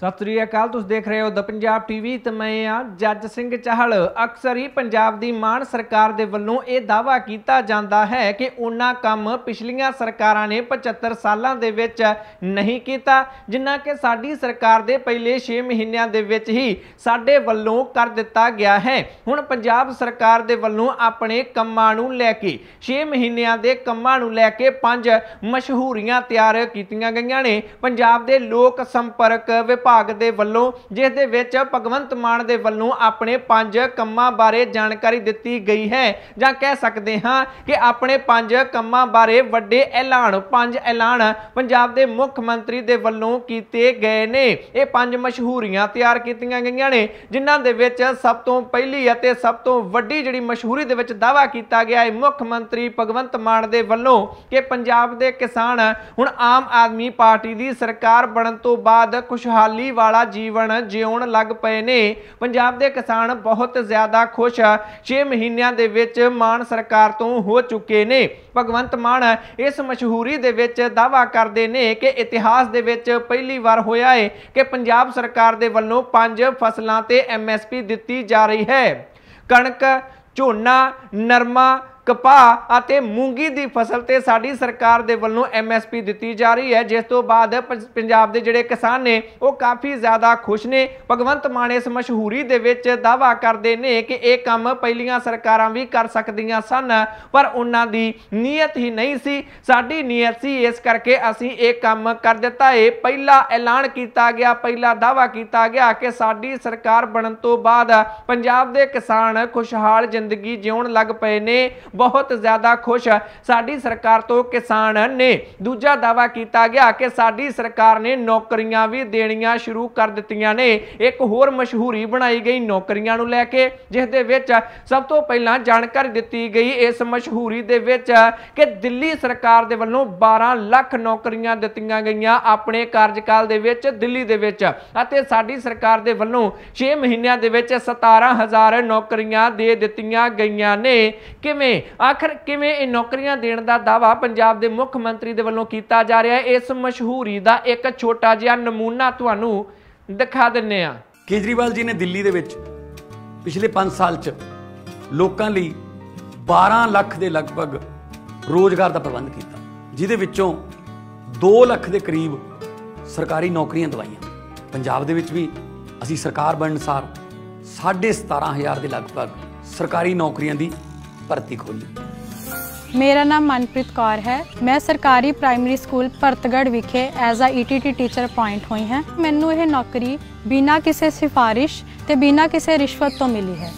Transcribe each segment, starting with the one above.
ਸਤਿ ਸ੍ਰੀ ਅਕਾਲ ਤੁਸੀਂ ਦੇਖ ਰਹੇ ਹੋ ਦ ਪੰਜਾਬ ਟੀਵੀ ਤੇ ਮੈਂ ਆ ਜੱਜ ਸਿੰਘ ਚਾਹਲ ਅਕਸਰ ਹੀ ਪੰਜਾਬ ਦੀ ਮਾਨ ਸਰਕਾਰ ਦੇ ਵੱਲੋਂ ਇਹ ਦਾਵਾ ਕੀਤਾ ਜਾਂਦਾ ਹੈ ਕਿ ਉਹਨਾਂ ਕੰਮ ਪਿਛਲੀਆਂ ਸਰਕਾਰਾਂ ਨੇ 75 ਸਾਲਾਂ ਦੇ ਵਿੱਚ ਨਹੀਂ ਕੀਤਾ ਜਿੰਨਾ ਕਿ ਸਾਡੀ ਸਰਕਾਰ ਦੇ ਪਹਿਲੇ 6 ਮਹੀਨਿਆਂ ਦੇ ਵਿੱਚ ਹੀ ਸਾਡੇ ਵੱਲੋਂ ਕਰ ਦਿੱਤਾ ਗਿਆ ਹੈ ਹੁਣ ਪੰਜਾਬ ਸਰਕਾਰ ਦੇ ਵੱਲੋਂ ਆਪਣੇ ਕੰਮਾਂ ਨੂੰ ਲੈ ਕੇ 6 ਮਹੀਨਿਆਂ ਦੇ ਕੰਮਾਂ ਨੂੰ ਲੈ ਕੇ ਪੰਜ ਮਸ਼ਹੂਰੀਆਂ ਤਿਆਰ ਕੀਤੀਆਂ ਗਈਆਂ ਨੇ ਪੰਜਾਬ ਦੇ ਲੋਕ ਸੰਪਰਕ ਵਿਭਾਗ ਦੇ ਵੱਲੋਂ ਜਿਸ ਦੇ ਵਿੱਚ ਭਗਵੰਤ ਮਾਨ ਦੇ ਵੱਲੋਂ ਆਪਣੇ ਪੰਜ ਕੰਮਾਂ ਬਾਰੇ ਜਾਣਕਾਰੀ ਦਿੱਤੀ ਗਈ ਹੈ ਜਾਂ ਕਹਿ ਸਕਦੇ ਹਾਂ ਕਿ ਆਪਣੇ ਪੰਜ ਕੰਮਾਂ ਬਾਰੇ ਵੱਡੇ ਐਲਾਨ ਪੰਜ ਐਲਾਨ ਪੰਜਾਬ ਦੇ ਮੁੱਖ ਮੰਤਰੀ ਦੇ ਵੱਲੋਂ ਕੀਤੇ ਗਏ ਨੇ ਇਹ ਪੰਜ ਮਸ਼ਹੂਰੀਆਂ ਤਿਆਰ ਕੀਤੀਆਂ ਗਈਆਂ ਨੇ ਜਿਨ੍ਹਾਂ ਦੇ ਵਿੱਚ ਸਭ ਤੋਂ ਪਹਿਲੀ ਅਤੇ ਸਭ ਤੋਂ ਵੱਡੀ ਜਿਹੜੀ ਮਸ਼ਹੂਰੀ ਦੇ ਵਿੱਚ ਦਾਵਾ ਕੀਤਾ ਗਿਆ ਹੈ ਮੁੱਖ ਮੰਤਰੀ ਭਗਵੰਤ ਮਾਨ ਦੇ ਵੱਲੋਂ ਕਿ ਪੰਜਾਬ ਦੇ ਕਿਸਾਨ ਹੁਣ ਆਮ ਆਦਮੀ ਪਾਰਟੀ ਦੀ ਸਰਕਾਰ ਬਣਨ ਤੋਂ ਬਾਅਦ ਖੁਸ਼ਹਾਲ ਖੁਸ਼ਹਾਲੀ ਵਾਲਾ ਜੀਵਨ ਜਿਉਣ ਲੱਗ ਪਏ ਨੇ ਪੰਜਾਬ ਦੇ ਕਿਸਾਨ ਬਹੁਤ ਜ਼ਿਆਦਾ ਖੁਸ਼ ਆ 6 ਮਹੀਨਿਆਂ ਦੇ ਵਿੱਚ ਮਾਨ ਸਰਕਾਰ ਤੋਂ ਹੋ ਚੁੱਕੇ ਨੇ ਭਗਵੰਤ ਮਾਨ ਇਸ ਮਸ਼ਹੂਰੀ ਦੇ ਵਿੱਚ ਦਾਵਾ ਕਰਦੇ ਨੇ ਕਿ ਇਤਿਹਾਸ ਦੇ ਵਿੱਚ ਪਹਿਲੀ ਵਾਰ ਹੋਇਆ ਹੈ ਕਿ ਪੰਜਾਬ ਸਰਕਾਰ ਦੇ ਵੱਲੋਂ ਪੰਜ ਫਸਲਾਂ ਤੇ ਐਮਐਸਪੀ ਦਿੱਤੀ ਜਾ ਰਹੀ ਹੈ ਕਣਕ ਝੋਨਾ ਨਰਮਾ ਕਪਾਹ ਅਤੇ ਮੂੰਗੀ ਦੀ ਫਸਲ ਤੇ ਸਾਡੀ ਸਰਕਾਰ ਦੇ ਵੱਲੋਂ ਐਮਐਸਪੀ ਦਿੱਤੀ ਜਾ ਰਹੀ ਹੈ ਜਿਸ ਤੋਂ ਬਾਅਦ ਪੰਜਾਬ ਦੇ ਜਿਹੜੇ ਕਿਸਾਨ ਨੇ ਉਹ ਕਾਫੀ ਜ਼ਿਆਦਾ ਖੁਸ਼ ਨੇ ਭਗਵੰਤ ਮਾਨ ਇਸ ਮਸ਼ਹੂਰੀ ਦੇ ਵਿੱਚ ਦਾਵਾ ਕਰਦੇ ਨੇ ਕਿ ਇਹ ਕੰਮ ਪਹਿਲੀਆਂ ਸਰਕਾਰਾਂ ਵੀ ਕਰ ਸਕਦੀਆਂ ਸਨ ਪਰ ਉਹਨਾਂ ਦੀ ਨੀਅਤ ਹੀ ਨਹੀਂ ਸੀ ਸਾਡੀ ਨੀਅਤ ਸੀ ਇਸ ਕਰਕੇ ਅਸੀਂ ਇਹ ਕੰਮ ਕਰ ਦਿੱਤਾ ਇਹ ਪਹਿਲਾ ਐਲਾਨ ਕੀਤਾ ਗਿਆ ਪਹਿਲਾ ਦਾਵਾ ਕੀਤਾ ਗਿਆ ਕਿ ਸਾਡੀ ਸਰਕਾਰ ਬਣਨ ਤੋਂ ਬਾਅਦ ਪੰਜਾਬ ਦੇ ਕਿਸਾਨ ਖੁਸ਼ਹਾਲ ਜ਼ਿੰਦਗੀ ਜਿਉਣ ਲੱਗ ਪਏ ਨੇ ਬਹੁਤ ਜ਼ਿਆਦਾ ਖੁਸ਼ ਸਾਡੀ ਸਰਕਾਰ ਤੋਂ ਕਿਸਾਨ ਨੇ ਦੂਜਾ ਦਾਵਾ ਕੀਤਾ ਗਿਆ ਕਿ ਸਾਡੀ ਸਰਕਾਰ ਨੇ ਨੌਕਰੀਆਂ ਵੀ ਦੇਣੀਆਂ ਸ਼ੁਰੂ ਕਰ ਦਿੱਤੀਆਂ ਨੇ ਇੱਕ ਹੋਰ ਮਸ਼ਹੂਰੀ ਬਣਾਈ ਗਈ ਨੌਕਰੀਆਂ ਨੂੰ ਲੈ ਕੇ ਜਿਸ ਦੇ ਵਿੱਚ ਸਭ ਤੋਂ ਪਹਿਲਾਂ ਜਾਣਕਾਰੀ ਦਿੱਤੀ ਗਈ ਇਸ ਮਸ਼ਹੂਰੀ ਦੇ ਵਿੱਚ ਕਿ ਦਿੱਲੀ ਸਰਕਾਰ ਦੇ ਵੱਲੋਂ 12 ਲੱਖ ਨੌਕਰੀਆਂ ਦਿੱਤੀਆਂ ਗਈਆਂ ਆਪਣੇ ਕਾਰਜਕਾਲ ਦੇ ਵਿੱਚ ਦਿੱਲੀ ਦੇ ਵਿੱਚ ਅਤੇ ਸਾਡੀ ਸਰਕਾਰ ਦੇ ਵੱਲੋਂ 6 ਮਹੀਨਿਆਂ ਦੇ ਵਿੱਚ 17000 ਨੌਕਰੀਆਂ ਦੇ ਦਿੱਤੀਆਂ ਗਈਆਂ ਨੇ ਕਿਵੇਂ ਆਖਰ ਕਿਵੇਂ ਇਹ ਨੌਕਰੀਆਂ ਦੇਣ ਦਾ ਦਾਵਾ ਪੰਜਾਬ ਦੇ ਮੁੱਖ ਮੰਤਰੀ ਦੇ ਵੱਲੋਂ ਕੀਤਾ ਜਾ ਰਿਹਾ ਹੈ ਇਸ ਮਸ਼ਹੂਰੀ ਦਾ ਇੱਕ ਛੋਟਾ ਜਿਹਾ ਨਮੂਨਾ ਤੁਹਾਨੂੰ ਦਿਖਾ ਦਿੰਨੇ ਆ ਕੇਜਰੀਵਾਲ ਜੀ ਨੇ ਦਿੱਲੀ ਦੇ ਵਿੱਚ ਪਿਛਲੇ 5 ਸਾਲ 'ਚ ਲੋਕਾਂ ਲਈ 12 ਲੱਖ ਦੇ ਲਗਭਗ ਰੋਜ਼ਗਾਰ ਦਾ ਪ੍ਰਬੰਧ ਕੀਤਾ ਜਿਹਦੇ ਵਿੱਚੋਂ 2 ਲੱਖ ਦੇ ਕਰੀਬ ਸਰਕਾਰੀ ਨੌਕਰੀਆਂ ਦਵਾਈਆਂ ਪੰਜਾਬ ਦੇ ਵਿੱਚ ਵੀ ਅਸੀਂ ਸਰਕਾਰ ਬਣਨ ਸਾਰ 17000 ਦੇ ਲਗਭਗ ਸਰਕਾਰੀ ਨੌਕਰੀਆਂ ਦੀ ਭਰਤੀ ਖੋਲੀ ਮੇਰਾ ਨਾਮ ਮਨਪ੍ਰੀਤ ਕੌਰ ਹੈ ਮੈਂ ਸਰਕਾਰੀ ਪ੍ਰਾਇਮਰੀ ਸਕੂਲ ਪਰਤਗੜ ਵਿਖੇ as uh ETT teacher appoint ਹੋਈ ਹਾਂ ਮੈਨੂੰ ਇਹ ਨੌਕਰੀ ਬਿਨਾਂ ਕਿਸੇ ਸਿਫਾਰਿਸ਼ ਤੇ ਬਿਨਾਂ ਕਿਸੇ ਰਿਸ਼ਵਤ ਤੋਂ ਮਿਲੀ ਹੈ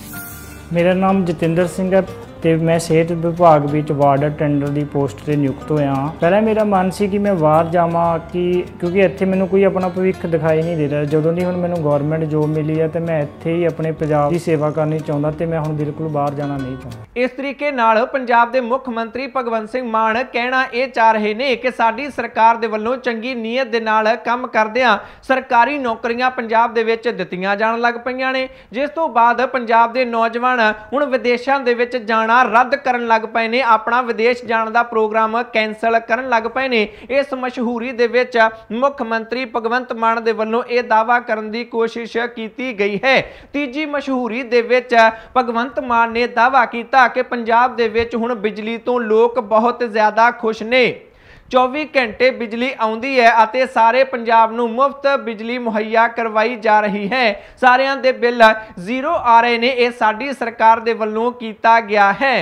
ਮੇਰਾ ਨਾਮ ਜਤਿੰਦਰ ਸਿੰਘ ਹੈ ਤੇ ਮੈਂ ਸਿਹਤ ਵਿਭਾਗ ਵਿੱਚ ਵਾਰਡ ਅਟੈਂਡਰ ਦੀ ਪੋਸਟ ਤੇ ਨਿਯੁਕਤ ਹੋਇਆ ਹਾਂ ਪਹਿਲਾਂ ਮੇਰਾ ਮਨ ਸੀ ਕਿ ਮੈਂ ਬਾਹਰ ਜਾਵਾਂ ਕਿ ਕਿਉਂਕਿ ਇੱਥੇ ਮੈਨੂੰ ਕੋਈ ਆਪਣਾ ਭਵਿੱਖ ਦਿਖਾਈ ਨਹੀਂ ਦੇ ਰਿਹਾ ਜਦੋਂ ਦੀ ਹੁਣ ਮੈਨੂੰ ਗਵਰਨਮੈਂਟ ਜੋਬ ਮਿਲੀ ਹੈ ਤੇ ਮੈਂ ਇੱਥੇ ਹੀ ਆਪਣੇ ਪੰਜਾਬ ਦੀ ਸੇਵਾ ਕਰਨੀ ਚਾਹੁੰਦਾ ਤੇ ਮੈਂ ਹੁਣ ਬਿਲਕੁਲ ਬਾਹਰ ਜਾਣਾ ਨਹੀਂ ਚਾਹੁੰਦਾ ਇਸ ਤਰੀਕੇ ਨਾਲ ਪੰਜਾਬ ਦੇ ਮੁੱਖ ਮੰਤਰੀ ਭਗਵੰਤ ਸਿੰਘ ਮਾਨ ਕਹਿਣਾ ਇਹ ਚਾਹ ਰਹੇ ਨੇ ਕਿ ਸਾਡੀ ਸਰਕਾਰ ਦੇ ਵੱਲੋਂ ਚੰਗੀ ਨੀਅਤ ਦੇ ਨਾਲ ਕੰਮ ਕਰਦਿਆਂ ਸਰਕਾਰੀ ਨੌਕਰੀਆਂ ਪੰਜਾਬ ਦੇ ਵਿੱਚ ਦਿੱਤੀਆਂ ਜਾਣ ਲੱਗ ਪਈਆਂ ਨੇ ਜਿਸ ਤੋਂ ਬਾਅਦ ਪੰਜਾਬ ਦੇ ਨੌਜਵਾਨ ਹੁਣ ਵਿਦੇਸ਼ਾਂ ਦੇ ਵਿੱਚ ਜਾਣ ਜਾਣਾ ਰੱਦ ਕਰਨ ਲੱਗ ਪਏ ਨੇ ਆਪਣਾ ਵਿਦੇਸ਼ ਜਾਣ ਦਾ ਪ੍ਰੋਗਰਾਮ ਕੈਨਸਲ ਕਰਨ ਲੱਗ ਪਏ ਨੇ ਇਸ ਮਸ਼ਹੂਰੀ ਦੇ ਵਿੱਚ ਮੁੱਖ ਮੰਤਰੀ ਭਗਵੰਤ ਮਾਨ ਦੇ ਵੱਲੋਂ ਇਹ ਦਾਵਾ ਕਰਨ ਦੀ ਕੋਸ਼ਿਸ਼ ਕੀਤੀ ਗਈ ਹੈ ਤੀਜੀ ਮਸ਼ਹੂਰੀ ਦੇ ਵਿੱਚ ਭਗਵੰਤ ਮਾਨ ਨੇ ਦਾਵਾ ਕੀਤਾ ਕਿ ਪੰਜਾਬ ਦੇ ਵਿੱਚ ਹੁਣ ਬਿਜਲੀ ਤੋਂ ਲੋਕ ਬਹੁਤ ਜ਼ਿਆਦਾ ਖੁਸ਼ ਨੇ 24 ਘੰਟੇ ਬਿਜਲੀ ਆਉਂਦੀ ਹੈ ਅਤੇ ਸਾਰੇ ਪੰਜਾਬ ਨੂੰ ਮੁਫਤ ਬਿਜਲੀ ਮੁਹੱਈਆ ਕਰਵਾਈ ਜਾ ਰਹੀ ਹੈ ਸਾਰਿਆਂ ਦੇ ਬਿੱਲ ਜ਼ੀਰੋ ਆ ਰਹੇ ਨੇ ਇਹ ਸਾਡੀ ਸਰਕਾਰ ਦੇ ਵੱਲੋਂ ਕੀਤਾ ਗਿਆ ਹੈ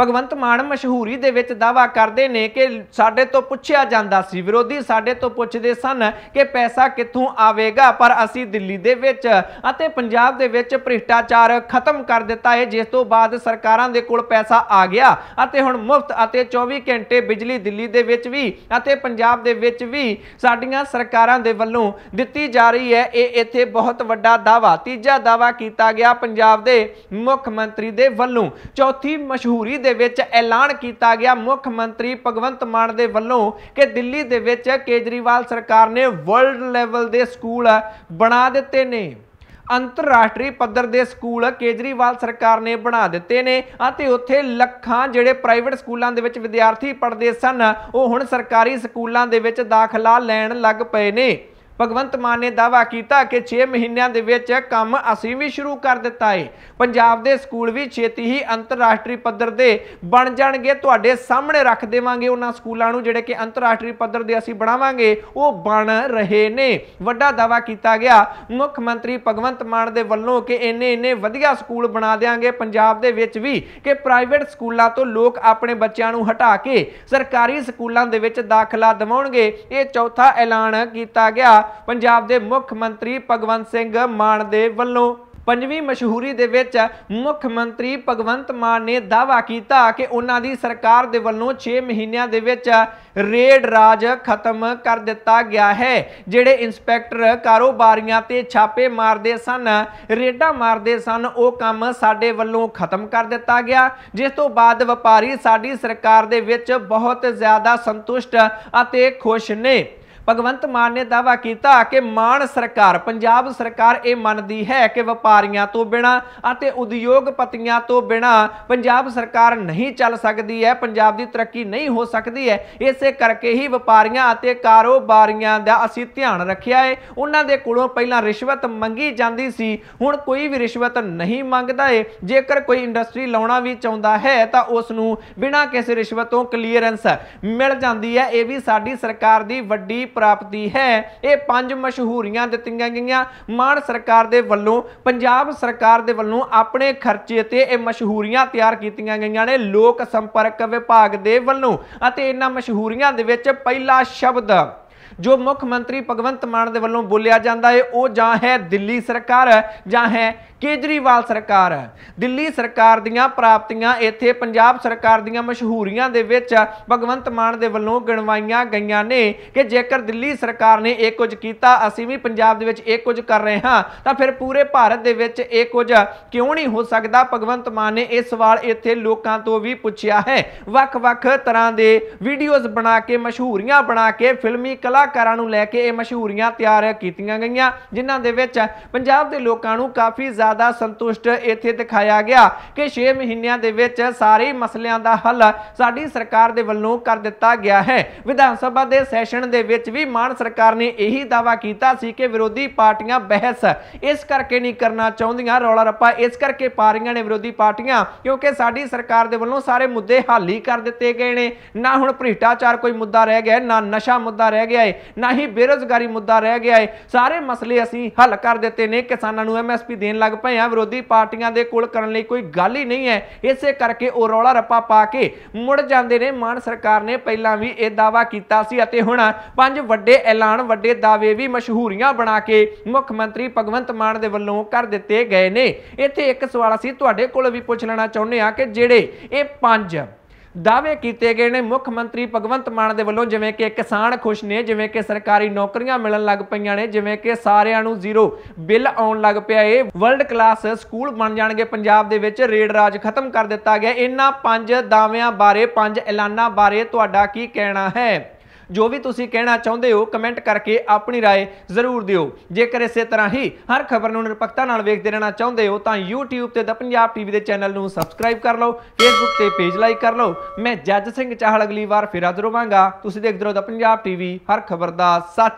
ਭਗਵੰਤ ਮਾਨ ਮਸ਼ਹੂਰੀ ਦੇ ਵਿੱਚ ਦਾਵਾ ਕਰਦੇ ਨੇ ਕਿ ਸਾਡੇ ਤੋਂ ਪੁੱਛਿਆ ਜਾਂਦਾ ਸੀ ਵਿਰੋਧੀ ਸਾਡੇ ਤੋਂ ਪੁੱਛਦੇ ਸਨ ਕਿ ਪੈਸਾ ਕਿੱਥੋਂ ਆਵੇਗਾ ਪਰ ਅਸੀਂ ਦਿੱਲੀ ਦੇ ਵਿੱਚ ਅਤੇ ਪੰਜਾਬ ਦੇ ਵਿੱਚ ਭ੍ਰਿਸ਼ਟਾਚਾਰ ਖਤਮ ਕਰ ਦਿੱਤਾ ਹੈ ਜਿਸ ਤੋਂ ਬਾਅਦ ਸਰਕਾਰਾਂ ਦੇ ਕੋਲ ਪੈਸਾ ਆ ਗਿਆ ਅਤੇ ਹੁਣ ਮੁਫਤ ਅਤੇ 24 ਘੰਟੇ ਬਿਜਲੀ ਦਿੱਲੀ ਦੇ ਵਿੱਚ ਵੀ ਅਤੇ ਪੰਜਾਬ ਦੇ ਵਿੱਚ ਵੀ ਸਾਡੀਆਂ ਸਰਕਾਰਾਂ ਦੇ ਵੱਲੋਂ ਦਿੱਤੀ ਜਾ ਰਹੀ ਹੈ ਇਹ ਇੱਥੇ ਬਹੁਤ ਵੱਡਾ ਦਾਵਾ ਤੀਜਾ ਦਾਵਾ ਕੀਤਾ ਗਿਆ ਪੰਜਾਬ ਦੇ ਮੁੱਖ ਮੰਤਰੀ ਦੇ ਵੱਲੋਂ ਚੌਥੀ ਮਸ਼ਹੂਰੀ ਦੇ ਵਿੱਚ ਐਲਾਨ ਕੀਤਾ ਗਿਆ ਮੁੱਖ ਮੰਤਰੀ ਭਗਵੰਤ ਮਾਨ ਦੇ ਵੱਲੋਂ ਕਿ ਦਿੱਲੀ ਦੇ ਵਿੱਚ ਕੇਜਰੀਵਾਲ ਸਰਕਾਰ ਨੇ ਵਰਲਡ ਲੈਵਲ ਦੇ ਸਕੂਲ ਬਣਾ ਦਿੱਤੇ ਨੇ ਅੰਤਰਰਾਸ਼ਟਰੀ ਪੱਧਰ ਦੇ ਸਕੂਲ ਕੇਜਰੀਵਾਲ ਸਰਕਾਰ ਨੇ ਬਣਾ ਦਿੱਤੇ ਨੇ ਅਤੇ ਉੱਥੇ ਲੱਖਾਂ ਜਿਹੜੇ ਪ੍ਰਾਈਵੇਟ ਸਕੂਲਾਂ ਦੇ ਵਿੱਚ ਵਿਦਿਆਰਥੀ ਪੜ੍ਹਦੇ ਸਨ ਉਹ ਹੁਣ ਸਰਕਾਰੀ ਸਕੂਲਾਂ ਦੇ ਵਿੱਚ ਦਾਖਲਾ ਲੈਣ ਲੱਗ ਪਏ ਨੇ ਭਗਵੰਤ ਮਾਨ ਨੇ ਦਾਵਾ ਕੀਤਾ ਕਿ 6 ਮਹੀਨਿਆਂ ਦੇ ਵਿੱਚ ਕੰਮ ਅਸੀਂ ਵੀ ਸ਼ੁਰੂ ਕਰ ਦਿੱਤਾ ਹੈ ਪੰਜਾਬ ਦੇ ਸਕੂਲ ਵੀ ਛੇਤੀ ਹੀ ਅੰਤਰਰਾਸ਼ਟਰੀ ਪੱਧਰ ਦੇ ਬਣ ਜਾਣਗੇ ਤੁਹਾਡੇ ਸਾਹਮਣੇ ਰੱਖ ਦੇਵਾਂਗੇ ਉਹਨਾਂ ਸਕੂਲਾਂ ਨੂੰ ਜਿਹੜੇ ਕਿ ਅੰਤਰਰਾਸ਼ਟਰੀ ਪੱਧਰ ਦੇ ਅਸੀਂ ਬਣਾਵਾਂਗੇ ਉਹ ਬਣ ਰਹੇ ਨੇ ਵੱਡਾ ਦਾਵਾ ਕੀਤਾ ਗਿਆ ਮੁੱਖ ਮੰਤਰੀ ਭਗਵੰਤ ਮਾਨ ਦੇ ਵੱਲੋਂ ਕਿ ਇੰਨੇ ਇੰਨੇ ਵਧੀਆ ਸਕੂਲ ਬਣਾ ਦੇਾਂਗੇ ਪੰਜਾਬ ਦੇ ਵਿੱਚ ਵੀ ਕਿ ਪ੍ਰਾਈਵੇਟ ਸਕੂਲਾਂ ਤੋਂ ਲੋਕ ਆਪਣੇ ਬੱਚਿਆਂ ਨੂੰ ਹਟਾ ਕੇ ਸਰਕਾਰੀ ਸਕੂਲਾਂ ਦੇ ਵਿੱਚ ਦਾਖਲਾ ਦਿਵਾਉਣਗੇ ਇਹ ਚੌਥਾ ਐਲਾਨ ਕੀਤਾ ਗਿਆ ਪੰਜਾਬ ਦੇ ਮੁੱਖ ਮੰਤਰੀ ਭਗਵੰਤ ਸਿੰਘ ਮਾਨ ਦੇ ਵੱਲੋਂ ਪੰਜਵੀਂ ਮਸ਼ਹੂਰੀ ਦੇ ਵਿੱਚ ਮੁੱਖ ਮੰਤਰੀ ਭਗਵੰਤ ਮਾਨ ਨੇ ਦਾਅਵਾ ਕੀਤਾ ਕਿ ਉਹਨਾਂ ਦੀ ਸਰਕਾਰ ਦੇ ਵੱਲੋਂ 6 ਮਹੀਨਿਆਂ ਦੇ ਵਿੱਚ ਰੇਡ ਰਾਜ ਖਤਮ ਕਰ ਦਿੱਤਾ ਗਿਆ ਹੈ ਜਿਹੜੇ ਇਨਸਪੈਕਟਰ ਕਾਰੋਬਾਰੀਆਂ ਤੇ ਛਾਪੇ ਮਾਰਦੇ ਸਨ ਰੇਡਾਂ ਮਾਰਦੇ ਸਨ ਉਹ ਕੰਮ ਸਾਡੇ ਵੱਲੋਂ ਖਤਮ ਕਰ ਦਿੱਤਾ ਗਿਆ ਜਿਸ ਤੋਂ ਬਾਅਦ ਵਪਾਰੀ ਸਾਡੀ ਸਰਕਾਰ ਦੇ ਵਿੱਚ ਬਹੁਤ ਜ਼ਿਆਦਾ ਸੰਤੁਸ਼ਟ ਅਤੇ ਖੁਸ਼ ਨੇ ਭਗਵੰਤ ਮਾਨ ਨੇ ਦਾਵਾ ਕੀਤਾ ਕਿ ਮਾਨ ਸਰਕਾਰ ਪੰਜਾਬ ਸਰਕਾਰ ਇਹ ਮੰਨਦੀ ਹੈ ਕਿ ਵਪਾਰੀਆਂ ਤੋਂ ਬਿਨਾ ਅਤੇ ਉਦਯੋਗਪਤੀਆਂ ਤੋਂ ਬਿਨਾ ਪੰਜਾਬ ਸਰਕਾਰ ਨਹੀਂ ਚੱਲ ਸਕਦੀ ਹੈ ਪੰਜਾਬ ਦੀ ਤਰੱਕੀ ਨਹੀਂ ਹੋ ਸਕਦੀ ਹੈ ਇਸੇ ਕਰਕੇ ਹੀ ਵਪਾਰੀਆਂ ਅਤੇ ਕਾਰੋਬਾਰੀਆਂ ਦਾ ਅਸੀਂ ਧਿਆਨ ਰੱਖਿਆ ਹੈ ਉਹਨਾਂ ਦੇ ਕੋਲੋਂ ਪਹਿਲਾਂ ਰਿਸ਼ਵਤ ਮੰਗੀ ਜਾਂਦੀ ਸੀ ਹੁਣ ਕੋਈ ਵੀ ਰਿਸ਼ਵਤ ਨਹੀਂ ਮੰਗਦਾ ਏ ਜੇਕਰ ਕੋਈ ਇੰਡਸਟਰੀ ਲਾਉਣਾ ਵੀ ਚਾਹੁੰਦਾ ਹੈ ਤਾਂ ਉਸ ਨੂੰ ਬਿਨਾ ਕਿਸੇ ਰਿਸ਼ਵਤ ਤੋਂ ਕਲੀਅਰੈਂਸ ਮਿਲ ਜਾਂਦੀ ਹੈ ਇਹ ਵੀ ਸਾਡੀ ਸਰਕਾਰ ਦੀ ਵੱਡੀ ਪ੍ਰਾਪਤੀ ਹੈ ਇਹ ਪੰਜ ਮਸ਼ਹੂਰੀਆਂ ਦਿੱਤੀਆਂ ਗਈਆਂ ਮਾਨ ਸਰਕਾਰ ਦੇ ਵੱਲੋਂ ਪੰਜਾਬ ਸਰਕਾਰ ਦੇ ਵੱਲੋਂ ਆਪਣੇ ਖਰਚੇ ਤੇ ਇਹ ਮਸ਼ਹੂਰੀਆਂ ਤਿਆਰ ਕੀਤੀਆਂ ਗਈਆਂ ਨੇ ਲੋਕ ਸੰਪਰਕ ਵਿਭਾਗ ਦੇ ਵੱਲੋਂ ਅਤੇ ਇਹਨਾਂ ਮਸ਼ਹੂਰੀਆਂ ਦੇ ਵਿੱਚ ਪਹਿਲਾ ਸ਼ਬਦ ਜੋ ਮੁੱਖ ਮੰਤਰੀ ਭਗਵੰਤ ਮਾਨ ਦੇ ਵੱਲੋਂ ਬੋਲਿਆ ਜਾਂਦਾ ਹੈ ਉਹ ਜਾਂ ਹੈ ਦਿੱਲੀ ਸਰਕਾਰ ਜਾਂ ਹੈ ਕੇਜਰੀਵਾਲ ਸਰਕਾਰ ਦਿੱਲੀ ਸਰਕਾਰ ਦੀਆਂ ਪ੍ਰਾਪਤੀਆਂ ਇੱਥੇ ਪੰਜਾਬ ਸਰਕਾਰ ਦੀਆਂ ਮਸ਼ਹੂਰੀਆਂ ਦੇ ਵਿੱਚ ਭਗਵੰਤ ਮਾਨ ਦੇ ਵੱਲੋਂ ਗਿਣਵਾਈਆਂ ਗਈਆਂ ਨੇ ਕਿ ਜੇਕਰ ਦਿੱਲੀ ਸਰਕਾਰ ਨੇ ਇਹ ਕੁਝ ਕੀਤਾ ਅਸੀਂ ਵੀ ਪੰਜਾਬ ਦੇ ਵਿੱਚ ਇਹ ਕੁਝ ਕਰ ਰਹੇ ਹਾਂ ਤਾਂ ਫਿਰ ਪੂਰੇ ਭਾਰਤ ਦੇ ਵਿੱਚ ਇਹ ਕੁਝ ਕਿਉਂ ਨਹੀਂ ਹੋ ਸਕਦਾ ਭਗਵੰਤ ਮਾਨ ਨੇ ਇਹ ਸਵਾਲ ਇੱਥੇ ਲੋਕਾਂ ਤੋਂ ਵੀ ਪੁੱਛਿਆ ਹੈ ਵੱਖ-ਵੱਖ ਤਰ੍ਹਾਂ ਦੇ ਵੀਡੀਓਜ਼ ਬਣਾ ਕੇ ਮਸ਼ਹੂਰੀਆਂ ਬਣਾ ਕੇ ਫਿਲਮੀ ਕਲਾਕਾਰਾਂ ਨੂੰ ਲੈ ਕੇ ਇਹ ਮਸ਼ਹੂਰੀਆਂ ਤਿਆਰ ਕੀਤੀਆਂ ਗਈਆਂ ਜਿਨ੍ਹਾਂ ਦੇ ਵਿੱਚ ਪੰਜਾਬ ਦੇ ਲੋਕਾਂ ਨੂੰ ਕਾਫੀ ਜ਼ਿਆਦਾ ਸੰਤੁਸ਼ਟ ਇੱਥੇ ਦਿਖਾਇਆ ਗਿਆ ਕਿ 6 ਮਹੀਨਿਆਂ ਦੇ ਵਿੱਚ ਸਾਰੇ ਮਸਲਿਆਂ ਦਾ ਹੱਲ ਸਾਡੀ ਸਰਕਾਰ ਦੇ ਵੱਲੋਂ ਕਰ ਦਿੱਤਾ ਗਿਆ ਹੈ ਵਿਧਾਨ ਸਭਾ ਦੇ ਸੈਸ਼ਨ ਦੇ ਵਿੱਚ ਵੀ ਮਾਨ ਸਰਕਾਰ ਨੇ ਇਹੀ ਦਾਵਾ ਕੀਤਾ ਸੀ ਕਿ ਵਿਰੋਧੀ ਪਾਰਟੀਆਂ ਬਹਿਸ ਇਸ ਕਰਕੇ ਨਹੀਂ ਕਰਨਾ ਚਾਹੁੰਦੀਆਂ ਰੌਲਾ ਰੱਪਾ ਇਸ ਕਰਕੇ ਪਾ ਰਹੀਆਂ ਨੇ ਵਿਰੋਧੀ ਪਾਰਟੀਆਂ ਕਿਉਂਕਿ ਸਾਡੀ ਸਰਕਾਰ ਦੇ ਵੱਲੋਂ ਸਾਰੇ ਮੁੱਦੇ ਹੱਲ ਹੀ ਕਰ ਦਿੱਤੇ ਗਏ ਨੇ ਨਾ ਹੁਣ ਭ੍ਰਿਸ਼ਟਾਚਾਰ ਕੋਈ ਮੁੱਦਾ ਰਹਿ ਗਿਆ ਨਾ ਨਸ਼ਾ ਮੁੱਦਾ ਰਹਿ ਗਿਆ ਹੈ ਨਾ ਹੀ ਬੇਰੋਜ਼ਗਾਰੀ ਮੁੱਦਾ ਰਹਿ ਗਿਆ ਹੈ ਸਾਰੇ ਮਸਲੇ ਅਸੀਂ ਹੱਲ ਕਰ ਦਿੱਤੇ ਨੇ ਕਿਸਾਨਾਂ ਨੂੰ ਐਮਐਸਪੀ ਦੇਣ ਲੱਗ ਲੱਗ ਪਏ ਆ ਵਿਰੋਧੀ ਪਾਰਟੀਆਂ ਦੇ ਕੋਲ ਕਰਨ ਲਈ ਕੋਈ ਗੱਲ ਹੀ ਨਹੀਂ ਹੈ ਇਸੇ ਕਰਕੇ ਉਹ ਰੌਲਾ ਰੱਪਾ ਪਾ ਕੇ ਮੁੜ ਜਾਂਦੇ ਨੇ ਮਾਨ ਸਰਕਾਰ ਨੇ ਪਹਿਲਾਂ ਵੀ ਇਹ ਦਾਵਾ ਕੀਤਾ ਸੀ ਅਤੇ ਹੁਣ ਪੰਜ ਵੱਡੇ ਐਲਾਨ ਵੱਡੇ ਦਾਅਵੇ ਵੀ ਮਸ਼ਹੂਰੀਆਂ ਬਣਾ ਕੇ ਮੁੱਖ ਮੰਤਰੀ ਭਗਵੰਤ ਮਾਨ ਦੇ ਵੱਲੋਂ ਕਰ ਦਿੱਤੇ ਗਏ ਨੇ ਇੱਥੇ ਇੱਕ ਸਵਾਲ ਅਸੀਂ ਤੁਹਾਡੇ ਕੋਲ ਵੀ ਪੁੱਛ ਲੈਣਾ ਚਾਹੁੰਦੇ ਆ ਕਿ ਜਿਹੜੇ ਇਹ ਪੰਜ ਦਾਅਵੇ ਕੀਤੇ ਗਏ ਨੇ ਮੁੱਖ ਮੰਤਰੀ ਭਗਵੰਤ ਮਾਨ ਦੇ ਵੱਲੋਂ ਜਿਵੇਂ ਕਿ ਕਿਸਾਨ ਖੁਸ਼ ਨੇ ਜਿਵੇਂ ਕਿ ਸਰਕਾਰੀ ਨੌਕਰੀਆਂ ਮਿਲਣ ਲੱਗ ਪਈਆਂ ਨੇ ਜਿਵੇਂ ਕਿ ਸਾਰਿਆਂ ਨੂੰ ਜ਼ੀਰੋ ਬਿੱਲ ਆਉਣ ਲੱਗ ਪਿਆ ਏ ਵਰਲਡ ਕਲਾਸ ਸਕੂਲ ਬਣ ਜਾਣਗੇ ਪੰਜਾਬ ਦੇ ਵਿੱਚ ਰੇਡ ਰਾਜ ਖਤਮ ਕਰ ਦਿੱਤਾ ਗਿਆ ਇਹਨਾਂ ਪੰਜ ਦਾਅਵਿਆਂ ਬਾਰੇ ਪੰਜ ਐਲਾਨਾਂ ਬਾਰੇ ਤੁਹਾਡਾ ਕੀ ਕਹਿਣਾ ਹੈ ਜੋ ਵੀ ਤੁਸੀਂ ਕਹਿਣਾ ਚਾਹੁੰਦੇ ਹੋ ਕਮੈਂਟ ਕਰਕੇ ਆਪਣੀ رائے ਜ਼ਰੂਰ ਦਿਓ ਜੇਕਰ ਇਸੇ ਤਰ੍ਹਾਂ ਹੀ ਹਰ ਖਬਰ ਨੂੰ ਨਿਰਪੱਖਤਾ ਨਾਲ ਵੇਖਦੇ ਰਹਿਣਾ ਚਾਹੁੰਦੇ ਹੋ ਤਾਂ YouTube ਤੇ ਦਾ ਪੰਜਾਬ ਟੀਵੀ ਦੇ ਚੈਨਲ ਨੂੰ ਸਬਸਕ੍ਰਾਈਬ ਕਰ ਲਓ Facebook ਤੇ ਪੇਜ ਲਾਈਕ ਕਰ ਲਓ ਮੈਂ ਜੱਜ ਸਿੰਘ ਚਾਹਲ ਅਗਲੀ ਵਾਰ ਫਿਰ ਆਦਰ ਹੋਵਾਂਗਾ ਤੁਸੀਂ ਦੇਖਦੇ ਰਹੋ ਦਾ ਪੰਜਾਬ ਟੀਵੀ ਹਰ ਖਬਰ ਦਾ ਸੱਚ